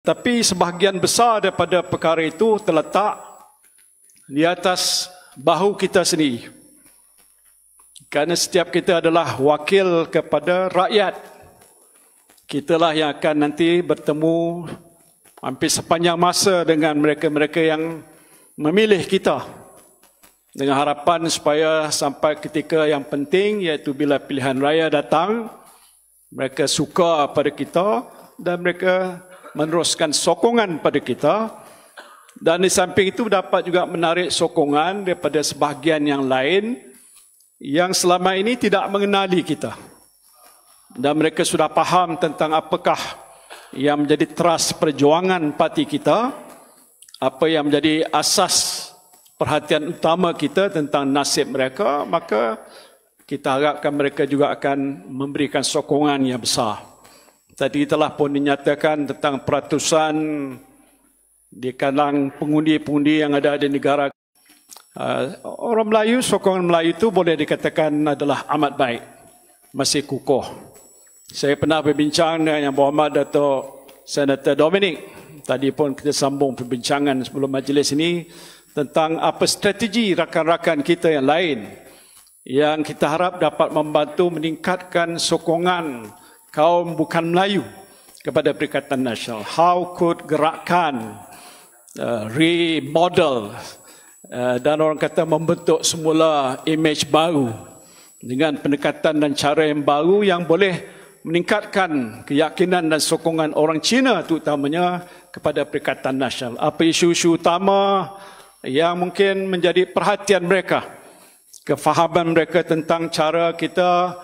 Tapi sebahagian besar daripada perkara itu terletak di atas bahu kita sendiri. Kerana setiap kita adalah wakil kepada rakyat. Kitalah yang akan nanti bertemu hampir sepanjang masa dengan mereka-mereka yang memilih kita. Dengan harapan supaya sampai ketika yang penting iaitu bila pilihan raya datang, mereka suka pada kita dan mereka meneruskan sokongan pada kita dan di samping itu dapat juga menarik sokongan daripada sebahagian yang lain yang selama ini tidak mengenali kita dan mereka sudah faham tentang apakah yang menjadi teras perjuangan parti kita apa yang menjadi asas perhatian utama kita tentang nasib mereka maka kita harapkan mereka juga akan memberikan sokongan yang besar tadi telah pun dinyatakan tentang peratusan di kalang pengundi-pengundi yang ada di negara. Ah, orang Melayu, sokongan Melayu itu boleh dikatakan adalah amat baik. Masih kukuh. Saya pernah berbincang dengan Yang Berhormat Dato' Senator Dominic. Tadi pun kita sambung perbincangan sebelum majlis ini tentang apa strategi rakan-rakan kita yang lain yang kita harap dapat membantu meningkatkan sokongan kaum bukan Melayu kepada Perikatan Nasional. How could gerakan uh, remodel uh, dan orang kata membentuk semula image baru dengan pendekatan dan cara yang baru yang boleh meningkatkan keyakinan dan sokongan orang Cina terutamanya kepada Perikatan Nasional. Apa isu-isu utama yang mungkin menjadi perhatian mereka, kefahaman mereka tentang cara kita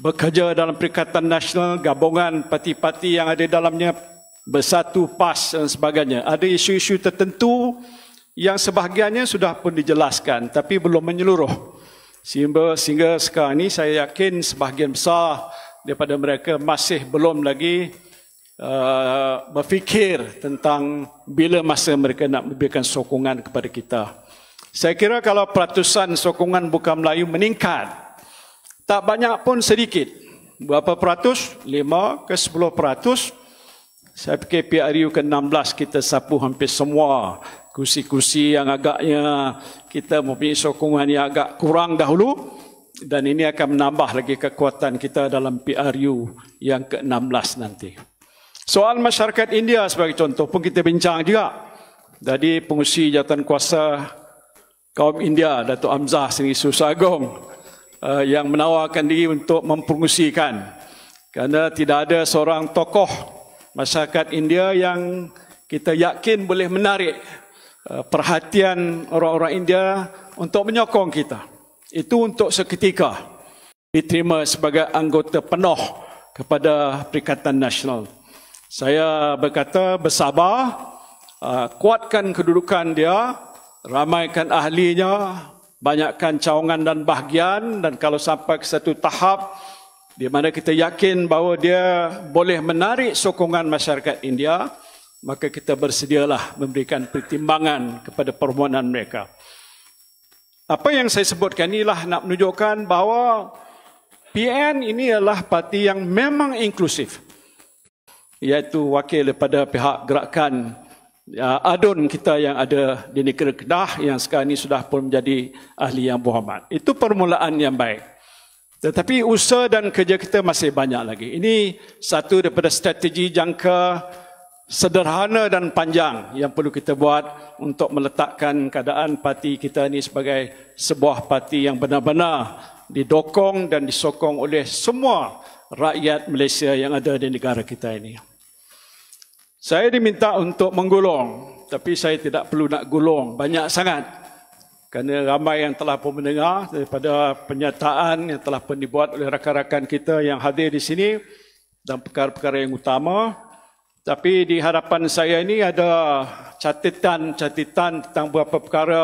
bekerja dalam Perikatan Nasional, gabungan parti-parti yang ada dalamnya bersatu PAS dan sebagainya. Ada isu-isu tertentu yang sebahagiannya sudah pun dijelaskan tapi belum menyeluruh. Sehingga, sehingga sekarang ini saya yakin sebahagian besar daripada mereka masih belum lagi uh, berfikir tentang bila masa mereka nak memberikan sokongan kepada kita. Saya kira kalau peratusan sokongan bukan Melayu meningkat tak banyak pun sedikit. Berapa peratus? 5 ke 10 peratus. Saya fikir PRU ke-16 kita sapu hampir semua kursi-kursi yang agaknya kita mempunyai sokongan yang agak kurang dahulu dan ini akan menambah lagi kekuatan kita dalam PRU yang ke-16 nanti. Soal masyarakat India sebagai contoh pun kita bincang juga. Jadi pengusi jawatan kuasa kaum India, Datuk Amzah Sri Susagong, Eh, yang menawarkan diri untuk mempengusikan kerana tidak ada seorang tokoh masyarakat India yang kita yakin boleh menarik eh, perhatian orang-orang India untuk menyokong kita. Itu untuk seketika diterima sebagai anggota penuh kepada Perikatan Nasional. Saya berkata bersabar, eh, kuatkan kedudukan dia, ramaikan ahlinya, banyakkan cawangan dan bahagian dan kalau sampai ke satu tahap di mana kita yakin bahawa dia boleh menarik sokongan masyarakat India, maka kita bersedialah memberikan pertimbangan kepada permohonan mereka. Apa yang saya sebutkan inilah nak menunjukkan bahawa PN ini adalah parti yang memang inklusif. Iaitu wakil daripada pihak gerakan Ya, adun kita yang ada di negeri Kedah yang sekarang ini sudah pun menjadi ahli yang berhormat. Itu permulaan yang baik. Tetapi usaha dan kerja kita masih banyak lagi. Ini satu daripada strategi jangka sederhana dan panjang yang perlu kita buat untuk meletakkan keadaan parti kita ini sebagai sebuah parti yang benar-benar didokong dan disokong oleh semua rakyat Malaysia yang ada di negara kita ini. Saya diminta untuk menggulung, tapi saya tidak perlu nak gulung banyak sangat. Kerana ramai yang telah pun mendengar daripada penyataan yang telah pun dibuat oleh rakan-rakan kita yang hadir di sini dan perkara-perkara yang utama. Tapi di hadapan saya ini ada catatan-catatan tentang beberapa perkara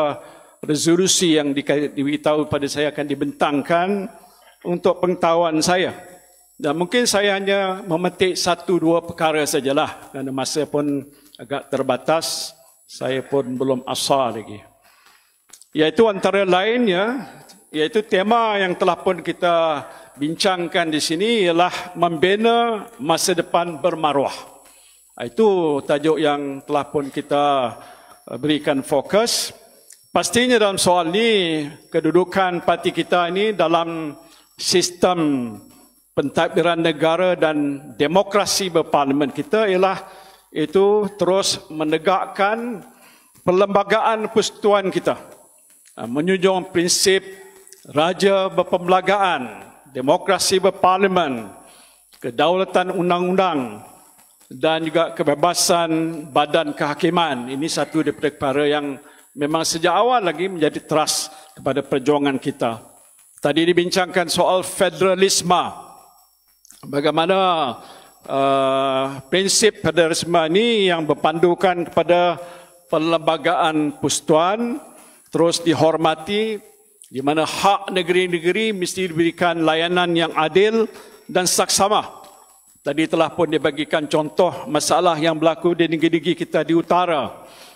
resolusi yang diberitahu pada saya akan dibentangkan untuk pengetahuan saya. Dan mungkin saya hanya memetik satu dua perkara sajalah kerana masa pun agak terbatas, saya pun belum asal lagi. Iaitu antara lainnya, iaitu tema yang telah pun kita bincangkan di sini ialah membina masa depan bermaruah. Itu tajuk yang telah pun kita eh, berikan fokus. Pastinya dalam soal ini, kedudukan parti kita ini dalam sistem pentadbiran negara dan demokrasi berparlimen kita ialah itu terus menegakkan perlembagaan persekutuan kita ha, menyunjung prinsip raja berpembelagaan demokrasi berparlimen kedaulatan undang-undang dan juga kebebasan badan kehakiman ini satu daripada perkara yang memang sejak awal lagi menjadi teras kepada perjuangan kita tadi dibincangkan soal federalisme bagaimana uh, prinsip federalisme ini yang berpandukan kepada perlembagaan persekutuan terus dihormati di mana hak negeri-negeri mesti diberikan layanan yang adil dan saksama. Tadi telah pun dibagikan contoh masalah yang berlaku di negeri-negeri kita di utara.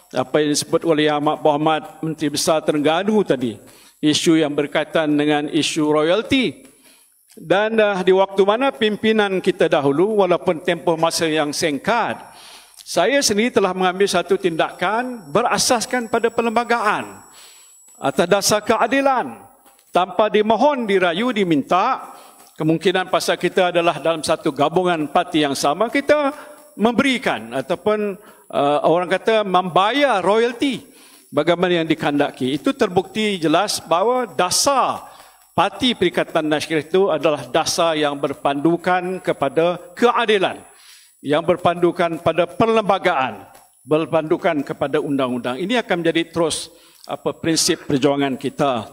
Apa yang disebut oleh Yang Amat Menteri Besar Terengganu tadi. Isu yang berkaitan dengan isu royalty. Dan uh, di waktu mana pimpinan kita dahulu, walaupun tempoh masa yang singkat, saya sendiri telah mengambil satu tindakan berasaskan pada perlembagaan atas dasar keadilan. Tanpa dimohon, dirayu, diminta, kemungkinan pasal kita adalah dalam satu gabungan parti yang sama, kita memberikan ataupun uh, orang kata membayar royalti bagaimana yang dikandaki. Itu terbukti jelas bahawa dasar Parti Perikatan Nasional itu adalah dasar yang berpandukan kepada keadilan, yang berpandukan pada perlembagaan, berpandukan kepada undang-undang. Ini akan menjadi terus apa prinsip perjuangan kita.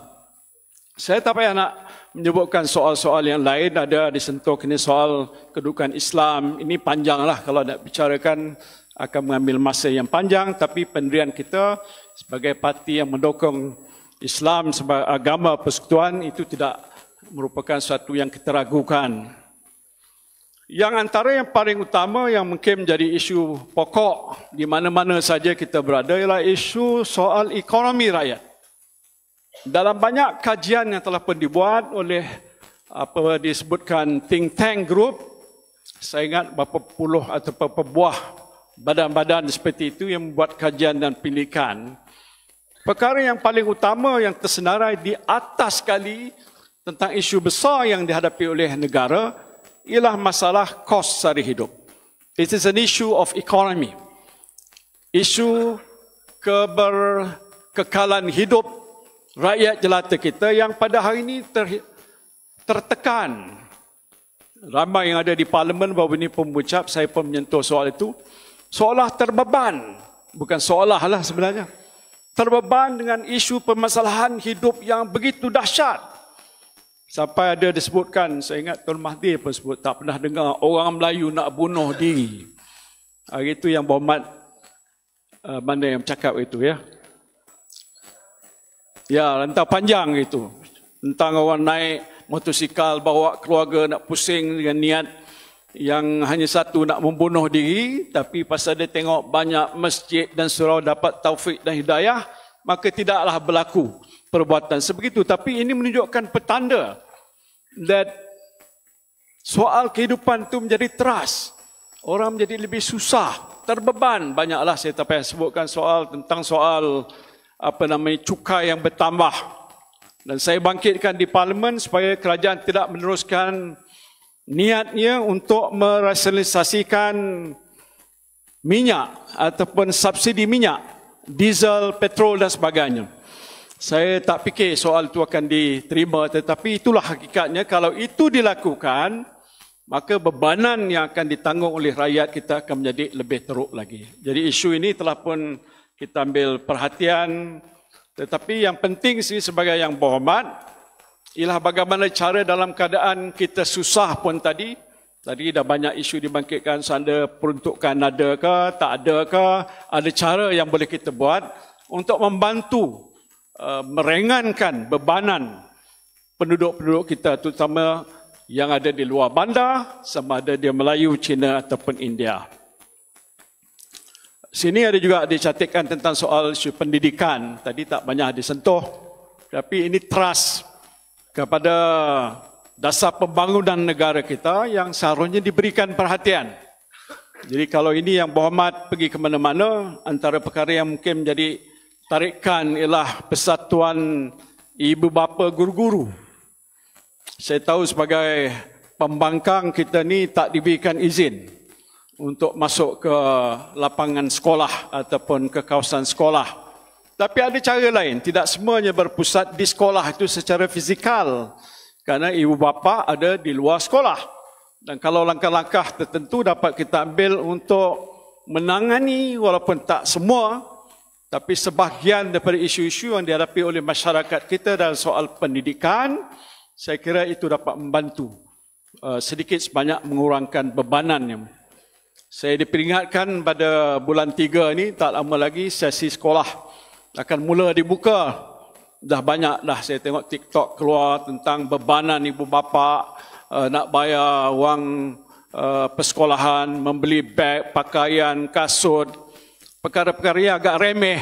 Saya tak payah nak menyebutkan soal-soal yang lain ada disentuh ini soal kedudukan Islam ini panjanglah kalau nak bicarakan akan mengambil masa yang panjang tapi pendirian kita sebagai parti yang mendukung Islam sebagai agama persekutuan itu tidak merupakan satu yang kita ragukan. Yang antara yang paling utama yang mungkin menjadi isu pokok di mana-mana saja kita berada ialah isu soal ekonomi rakyat. Dalam banyak kajian yang telah pun dibuat oleh apa disebutkan think tank group, saya ingat beberapa puluh atau beberapa buah badan-badan seperti itu yang membuat kajian dan pilihkan. Perkara yang paling utama yang tersenarai di atas sekali tentang isu besar yang dihadapi oleh negara ialah masalah kos sari hidup. It is an issue of economy. Isu keberkekalan hidup rakyat jelata kita yang pada hari ini ter, tertekan. Ramai yang ada di parlimen baru ini pun mengucap, saya pun menyentuh soal itu. Seolah terbeban, bukan seolah lah sebenarnya terbeban dengan isu permasalahan hidup yang begitu dahsyat. Sampai ada disebutkan, saya ingat Tuan Mahdi pun sebut, tak pernah dengar orang Melayu nak bunuh diri. Hari itu yang berhormat, uh, mana yang cakap itu ya. Ya, rentang panjang itu. Tentang orang naik motosikal, bawa keluarga nak pusing dengan niat yang hanya satu nak membunuh diri tapi pasal dia tengok banyak masjid dan surau dapat taufik dan hidayah maka tidaklah berlaku perbuatan sebegitu tapi ini menunjukkan petanda that soal kehidupan itu menjadi teras orang menjadi lebih susah terbeban banyaklah saya tak payah sebutkan soal tentang soal apa namanya cukai yang bertambah dan saya bangkitkan di parlimen supaya kerajaan tidak meneruskan niatnya untuk merasionalisasikan minyak ataupun subsidi minyak, diesel, petrol dan sebagainya. Saya tak fikir soal itu akan diterima tetapi itulah hakikatnya kalau itu dilakukan maka bebanan yang akan ditanggung oleh rakyat kita akan menjadi lebih teruk lagi. Jadi isu ini telah pun kita ambil perhatian tetapi yang penting sih sebagai yang berhormat ialah bagaimana cara dalam keadaan kita susah pun tadi tadi dah banyak isu dibangkitkan sanda peruntukan ada ke tak ada ke ada cara yang boleh kita buat untuk membantu uh, eh, merengankan bebanan penduduk-penduduk kita terutama yang ada di luar bandar sama ada dia Melayu, Cina ataupun India. Sini ada juga dicatatkan tentang soal isu pendidikan. Tadi tak banyak disentuh. Tapi ini trust kepada dasar pembangunan negara kita yang seharusnya diberikan perhatian. Jadi kalau ini yang berhormat pergi ke mana-mana, antara perkara yang mungkin menjadi tarikan ialah persatuan ibu bapa guru-guru. Saya tahu sebagai pembangkang kita ni tak diberikan izin untuk masuk ke lapangan sekolah ataupun ke kawasan sekolah. Tapi ada cara lain, tidak semuanya berpusat di sekolah itu secara fizikal. Kerana ibu bapa ada di luar sekolah. Dan kalau langkah-langkah tertentu dapat kita ambil untuk menangani walaupun tak semua, tapi sebahagian daripada isu-isu yang dihadapi oleh masyarakat kita dalam soal pendidikan, saya kira itu dapat membantu eh, sedikit sebanyak mengurangkan bebanannya. Saya diperingatkan pada bulan tiga ini, tak lama lagi sesi sekolah akan mula dibuka. Dah banyak dah saya tengok TikTok keluar tentang bebanan ibu bapa uh, eh, nak bayar wang uh, persekolahan, membeli beg, pakaian, kasut, perkara-perkara yang agak remeh.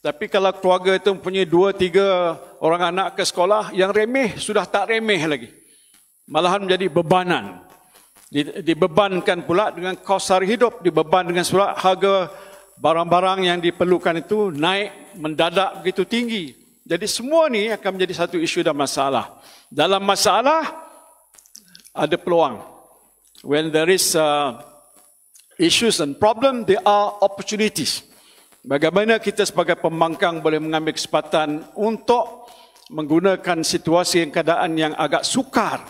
Tapi kalau keluarga itu punya dua, tiga orang anak ke sekolah, yang remeh sudah tak remeh lagi. Malahan menjadi bebanan. Dibebankan pula dengan kos hari hidup, dibeban dengan surat harga barang-barang yang diperlukan itu naik mendadak begitu tinggi. Jadi semua ni akan menjadi satu isu dan masalah. Dalam masalah ada peluang. When there is uh, issues and problem, there are opportunities. Bagaimana kita sebagai pembangkang boleh mengambil kesempatan untuk menggunakan situasi dan keadaan yang agak sukar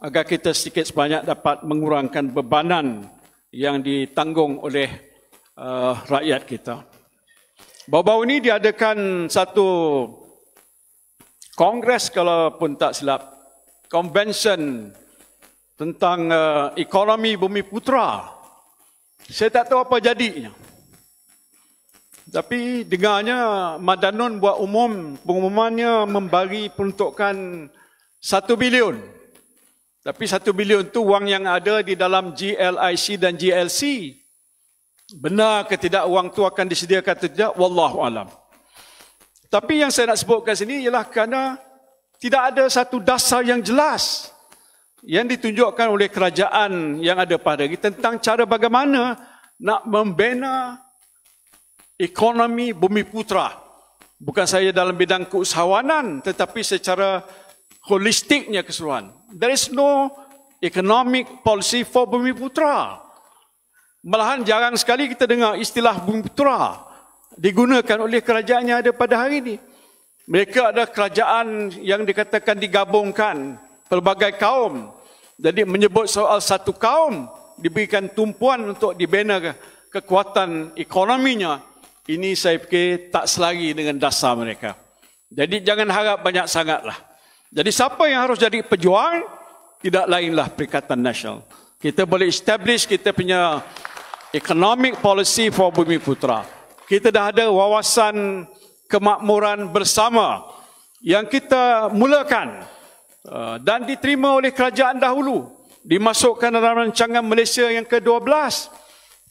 agar kita sedikit sebanyak dapat mengurangkan bebanan yang ditanggung oleh uh, rakyat kita. Baru-baru ini diadakan satu kongres kalau pun tak silap, convention tentang uh, ekonomi bumi putra. Saya tak tahu apa jadinya. Tapi dengarnya Madanun buat umum pengumumannya membagi peruntukan satu bilion. Tapi satu bilion tu wang yang ada di dalam GLIC dan GLC. Benar ke tidak wang tu akan disediakan atau tidak? Wallahu alam. Tapi yang saya nak sebutkan sini ialah kerana tidak ada satu dasar yang jelas yang ditunjukkan oleh kerajaan yang ada pada kita tentang cara bagaimana nak membina ekonomi bumi putra. Bukan saya dalam bidang keusahawanan tetapi secara holistiknya keseluruhan. There is no economic policy for bumi putra. Malahan jarang sekali kita dengar istilah Bumi Putera digunakan oleh kerajaan yang ada pada hari ini. Mereka adalah kerajaan yang dikatakan digabungkan pelbagai kaum. Jadi menyebut soal satu kaum diberikan tumpuan untuk dibina kekuatan ekonominya. Ini saya fikir tak selari dengan dasar mereka. Jadi jangan harap banyak sangatlah. Jadi siapa yang harus jadi pejuang? Tidak lainlah Perikatan Nasional. Kita boleh establish kita punya economic policy for Bumi Putra. Kita dah ada wawasan kemakmuran bersama yang kita mulakan uh, dan diterima oleh kerajaan dahulu. Dimasukkan dalam rancangan Malaysia yang ke-12.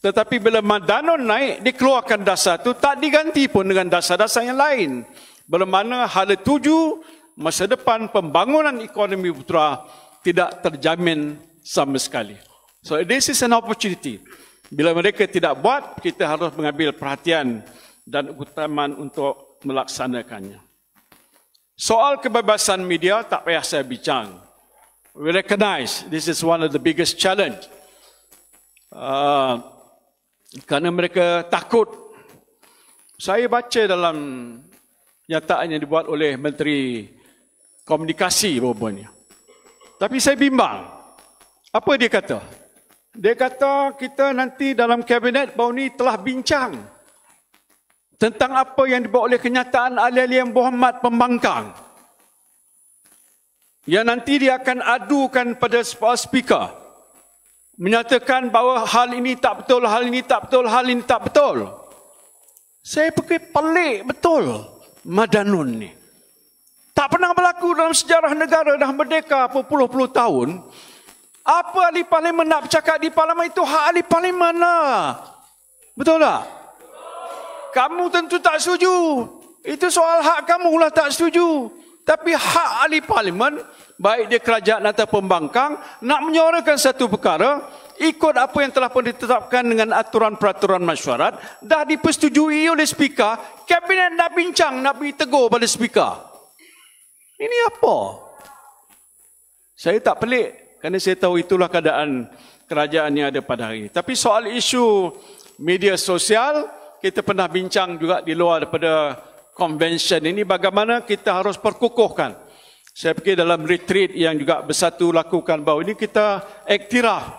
Tetapi bila Madanon naik, dikeluarkan dasar itu tak diganti pun dengan dasar-dasar yang lain. Bermana hal tuju masa depan pembangunan ekonomi putera tidak terjamin sama sekali. So this is an opportunity. Bila mereka tidak buat, kita harus mengambil perhatian dan utaman untuk melaksanakannya. Soal kebebasan media tak payah saya bincang. We recognize this is one of the biggest challenge. Uh, kerana mereka takut. Saya baca dalam nyataan yang dibuat oleh Menteri Komunikasi berhubungnya. Tapi saya bimbang. Apa dia kata? Dia kata kita nanti dalam kabinet baru ni telah bincang tentang apa yang dibawa oleh kenyataan Ali-Ali yang berhormat pembangkang. Yang nanti dia akan adukan pada speaker. Menyatakan bahawa hal ini tak betul, hal ini tak betul, hal ini tak betul. Saya pergi pelik betul Madanun ni. Tak pernah berlaku dalam sejarah negara dah merdeka berpuluh-puluh tahun. Apa ahli parlimen nak bercakap di parlimen itu hak ahli parlimen lah. Betul tak? Kamu tentu tak setuju. Itu soal hak kamu lah tak setuju. Tapi hak ahli parlimen, baik dia kerajaan atau pembangkang, nak menyuarakan satu perkara, ikut apa yang telah pun ditetapkan dengan aturan peraturan masyarakat, dah dipersetujui oleh speaker, kabinet dah bincang nak pergi tegur pada speaker. Ini apa? Saya tak pelik kerana saya tahu itulah keadaan kerajaan yang ada pada hari ini. Tapi soal isu media sosial, kita pernah bincang juga di luar daripada convention ini bagaimana kita harus perkukuhkan. Saya fikir dalam retreat yang juga bersatu lakukan bahawa ini kita ektiraf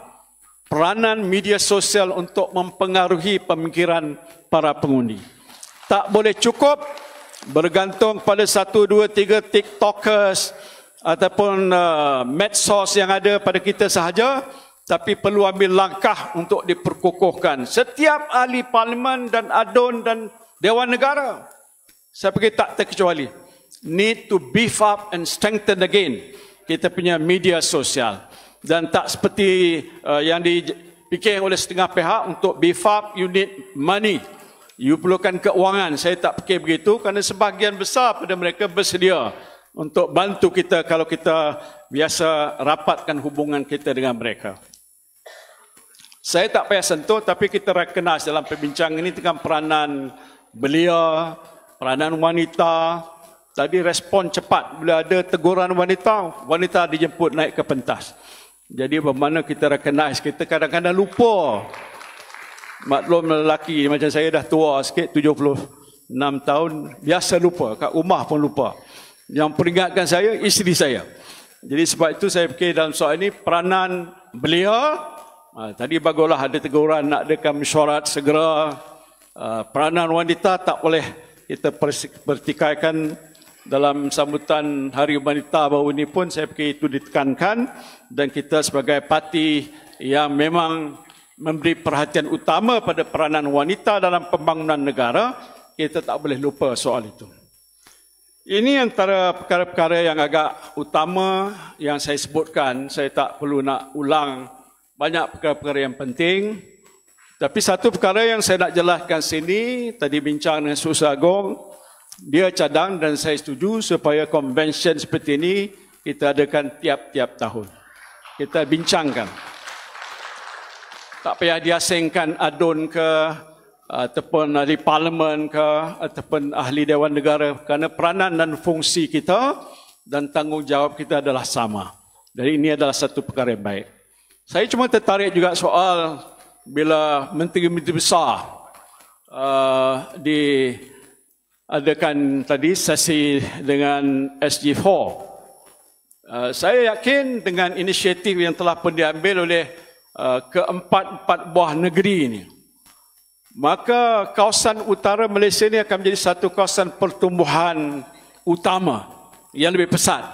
peranan media sosial untuk mempengaruhi pemikiran para pengundi. Tak boleh cukup bergantung pada satu, dua, tiga tiktokers, ataupun uh, medsos yang ada pada kita sahaja tapi perlu ambil langkah untuk diperkukuhkan setiap ahli parlimen dan adun dan dewan negara saya pergi tak terkecuali need to beef up and strengthen again kita punya media sosial dan tak seperti uh, yang dipikir oleh setengah pihak untuk beef up you need money you perlukan keuangan saya tak fikir begitu kerana sebahagian besar pada mereka bersedia untuk bantu kita kalau kita biasa rapatkan hubungan kita dengan mereka. Saya tak payah sentuh tapi kita rekenas dalam perbincangan ini dengan peranan belia, peranan wanita. Tadi respon cepat bila ada teguran wanita, wanita dijemput naik ke pentas. Jadi bagaimana kita rekenas? kita kadang-kadang lupa. Maklum lelaki macam saya dah tua sikit, 76 tahun, biasa lupa. Kat rumah pun lupa yang peringatkan saya isteri saya. Jadi sebab itu saya fikir dalam soal ini peranan beliau uh, ah, tadi bagolah ada teguran nak dekat mesyuarat segera uh, peranan wanita tak boleh kita pertikaikan dalam sambutan Hari Wanita baru ini pun saya fikir itu ditekankan dan kita sebagai parti yang memang memberi perhatian utama pada peranan wanita dalam pembangunan negara kita tak boleh lupa soal itu. Ini antara perkara-perkara yang agak utama yang saya sebutkan. Saya tak perlu nak ulang banyak perkara-perkara yang penting. Tapi satu perkara yang saya nak jelaskan sini, tadi bincang dengan Susah Agong, dia cadang dan saya setuju supaya convention seperti ini kita adakan tiap-tiap tahun. Kita bincangkan. Tak payah diasingkan adun ke ataupun ahli parlimen ke ataupun ahli dewan negara kerana peranan dan fungsi kita dan tanggungjawab kita adalah sama. Jadi ini adalah satu perkara yang baik. Saya cuma tertarik juga soal bila menteri-menteri besar uh, di adakan tadi sesi dengan SG4. Uh, saya yakin dengan inisiatif yang telah pun diambil oleh uh, keempat-empat buah negeri ini. Uh, maka kawasan utara Malaysia ini akan menjadi satu kawasan pertumbuhan utama yang lebih pesat.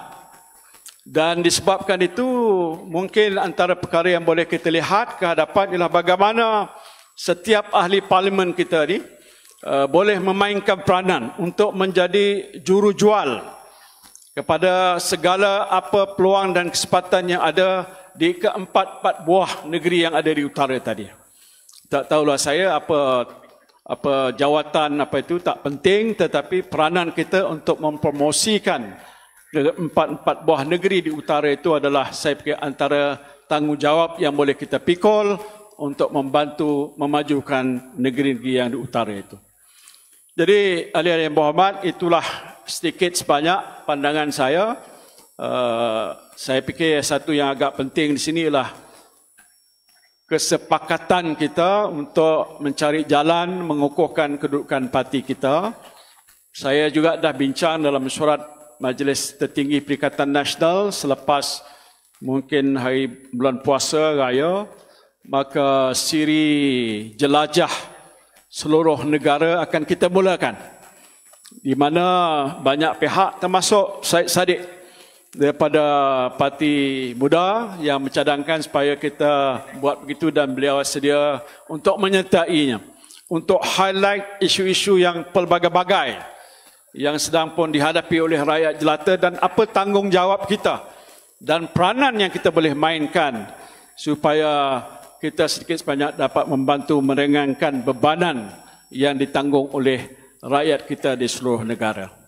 Dan disebabkan itu, mungkin antara perkara yang boleh kita lihat ke hadapan ialah bagaimana setiap ahli parlimen kita ini uh, eh, boleh memainkan peranan untuk menjadi juru jual kepada segala apa peluang dan kesempatan yang ada di keempat-empat buah negeri yang ada di utara tadi tak tahulah saya apa apa jawatan apa itu tak penting tetapi peranan kita untuk mempromosikan empat-empat buah negeri di utara itu adalah saya fikir antara tanggungjawab yang boleh kita pikul untuk membantu memajukan negeri-negeri yang di utara itu. Jadi alih-alih yang berhormat itulah sedikit sebanyak pandangan saya. Uh, saya fikir satu yang agak penting di sini ialah kesepakatan kita untuk mencari jalan mengukuhkan kedudukan parti kita. Saya juga dah bincang dalam surat Majlis Tertinggi Perikatan Nasional selepas mungkin hari bulan puasa raya maka siri jelajah seluruh negara akan kita mulakan di mana banyak pihak termasuk Said Sadiq daripada parti muda yang mencadangkan supaya kita buat begitu dan beliau sedia untuk menyertainya untuk highlight isu-isu yang pelbagai-bagai yang sedang pun dihadapi oleh rakyat jelata dan apa tanggungjawab kita dan peranan yang kita boleh mainkan supaya kita sedikit sebanyak dapat membantu meringankan bebanan yang ditanggung oleh rakyat kita di seluruh negara.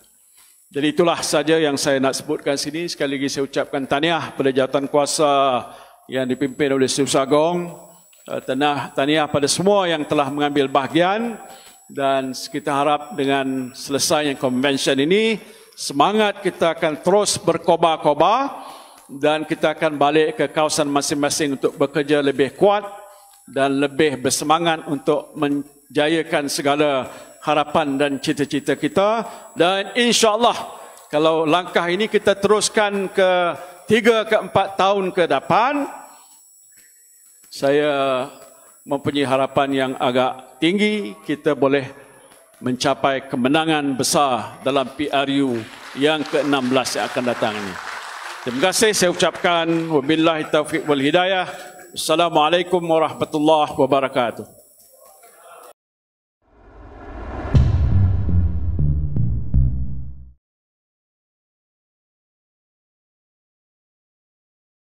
Jadi itulah saja yang saya nak sebutkan sini. Sekali lagi saya ucapkan tahniah pada jawatan kuasa yang dipimpin oleh Sius Agong. Eh, tahniah taniah pada semua yang telah mengambil bahagian dan kita harap dengan selesainya konvensyen ini semangat kita akan terus berkobar-kobar dan kita akan balik ke kawasan masing-masing untuk bekerja lebih kuat dan lebih bersemangat untuk menjayakan segala harapan dan cita-cita kita dan insyaallah kalau langkah ini kita teruskan ke tiga ke 4 tahun ke depan saya mempunyai harapan yang agak tinggi kita boleh mencapai kemenangan besar dalam PRU yang ke-16 yang akan datang ini. Terima kasih saya ucapkan wabillahi taufik wal hidayah. Assalamualaikum warahmatullahi wabarakatuh.